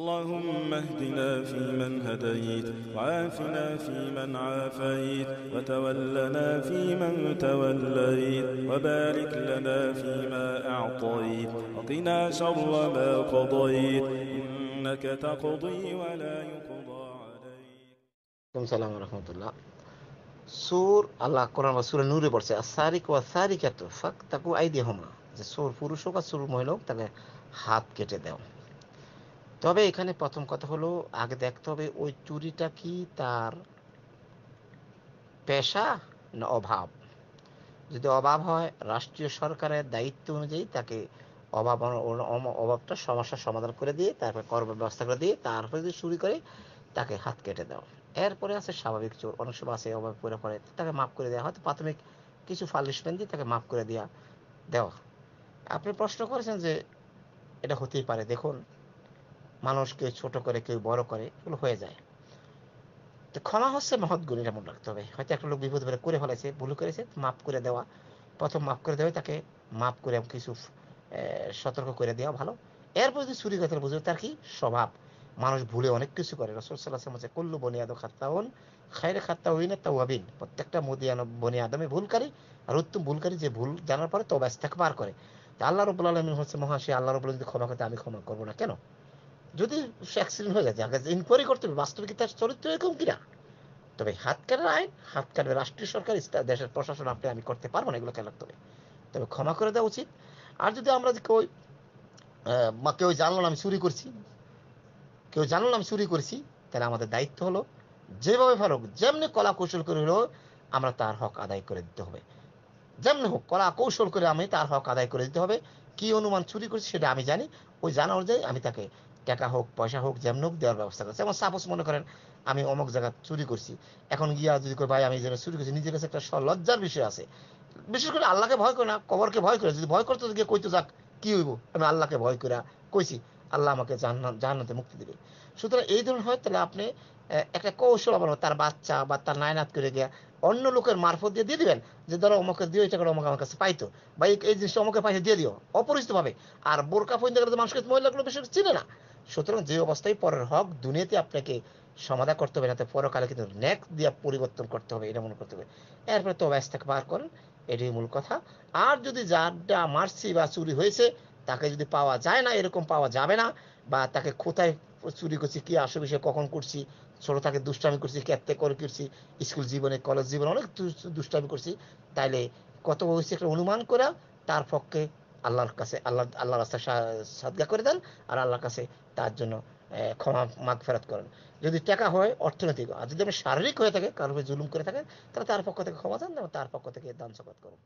اللهم اهدنا فيمن هديت وعافنا فيمن عافيت وتولنا فيمن توليت وبارك لنا فيما أعطيت وقنا شر ما قضيت إنك تقضي ولا يقضى عليك السلام ورحمة الله سور الله قرآن বা সুরে برسي السارك আর সারিক تقو أيديهما سور তাকু سور مهلوك যে সুর পুরুষ হাত কেটে দেও তবে এখানে প্রথম কথা হলো আগে দেখতে হবে ওই চুরিটা কি তার পেশা না অভাব যদি অভাব হয় রাষ্ট্রীয় সরকারের দায়িত্ব অনুযায়ী তাকে অভাব অভাবটা সমস্যার সমাধান করে দিয়ে তারপরে কর ব্যবস্থা করে দিয়ে তারপরে যদি চুরি করে তাকে হাত কেটে দেওয়া এরপরে আছে স্বাভাবিক চোর অনেক সময় আছে অভাব করে পরে তাকে মাফ করে দেওয়া হয়তো প্রাথমিক কিছু পানিশমেন্ট দিয়ে তাকে মাফ করে দেওয়া দেওয়া আপনি প্রশ্ন করেছেন যে এটা হতেই পারে দেখুন মানুষকে ছোট করে কেউ বড় করে এগুলো হয়ে যায় তো ক্ষমা হচ্ছে মহৎ গুণ এটা মনে রাখতে হবে হয়তো একটা লোক বিপদ করে ফেলেছে ভুল করেছে মাফ করে দেওয়া প্রথম মাফ করে দেওয়া তাকে মাফ করে কিছু সতর্ক করে দেওয়া ভালো এরপর যদি চুরি কথা বুঝবে তার কি স্বভাব মানুষ ভুলে অনেক কিছু করে রসুল সাল্লাহ আছে কল্লু খাত্তাউন প্রত্যেকটা মদিয়ান বনি আদমে ভুলকারী আর উত্তম ভুলকারী যে ভুল জানার পরে তো ব্যস্ত পার করে আল্লাহ রবুল হচ্ছে মহাশী আল্লাহ রবুল যদি ক্ষমা করতে আমি ক্ষমা করবো না কেন যদি সে অ্যাক্সিডেন্ট হয়ে যায় কাছে ইনকোয়ারি করতে হবে বাস্তবে কি তার চরিত্র এরকম কিনা তবে হাত কাটার আইন হাত কাটবে রাষ্ট্রীয় সরকার দেশের প্রশাসন আপনি আমি করতে পারবো না এগুলো খেলার তবে তবে ক্ষমা করে দেওয়া উচিত আর যদি আমরা কই বা কেউ জানলো না আমি চুরি করছি কেউ জানলো না আমি চুরি করছি তাহলে আমাদের দায়িত্ব হলো যেভাবে ফেলুক যেমনি কলা কৌশল করে হলেও আমরা তার হক আদায় করে দিতে হবে যেমনি হোক কলা কৌশল করে আমি তার হক আদায় করে দিতে হবে কি অনুমান চুরি করছি সেটা আমি জানি ওই জানা অনুযায়ী আমি তাকে টাকা হোক পয়সা হোক যেমন হোক দেওয়ার ব্যবস্থা করছে যেমন সাপোজ মনে করেন আমি অমুক জায়গা চুরি করছি এখন গিয়া যদি কই ভাই আমি যেন চুরি করছি নিজের কাছে একটা লজ্জার বিষয় আছে বিশেষ করে আল্লাহকে ভয় করে না কবরকে ভয় করে যদি ভয় করতো গিয়ে কইতো যাক কি হইব আমি আল্লাহকে ভয় করে কইছি আল্লাহ আমাকে জাহান্নাম জাহান্নাতে মুক্তি দেবে সুতরাং এই ধরনের হয় তাহলে আপনি একটা কৌশল আবার তার বাচ্চা বা তার নায়নাত করে গিয়া অন্য লোকের মারফত দিয়ে দিয়ে দেবেন যে ধরো অমুকে দিও এটা করে অমুক আমার কাছে পাইতো বা এই জিনিসটা অমুকে পাইছে দিয়ে দিও অপরিচিতভাবে আর বোরকা ফোন দেখলে মানুষকে মহিলাগুলো বেশি চিনে না সুতরাং যে অবস্থায় পরের হক দুনিয়াতে আপনাকে সমাধা করতে হবে না পরকালে কিন্তু ন্যাক দিয়া পরিবর্তন করতে হবে এটা মনে করতে হবে এরপরে তো থেকে পার করেন এটাই মূল কথা আর যদি যারটা মারছি বা চুরি হয়েছে তাকে যদি পাওয়া যায় না এরকম পাওয়া যাবে না বা তাকে কোথায় চুরি করছি কি আসবে সে কখন করছি ছোট তাকে দুষ্টামি করছি ক্যাতে করে করছি স্কুল জীবনে কলেজ জীবনে অনেক দুষ্টামি করছি তাইলে কত হয়েছে একটা অনুমান করা তার পক্ষে আল্লাহর কাছে আল্লাহ আল্লাহর রাস্তা সাদগা করে দেন আর আল্লাহর কাছে তার জন্য ক্ষমা মাগ ফেরত করেন যদি টাকা হয় অর্থনৈতিক আর যদি আপনি শারীরিক হয়ে থাকে কারোর জুলুম করে থাকেন তাহলে তার পক্ষ থেকে ক্ষমা চান তার পক্ষ থেকে দান সকাত করুন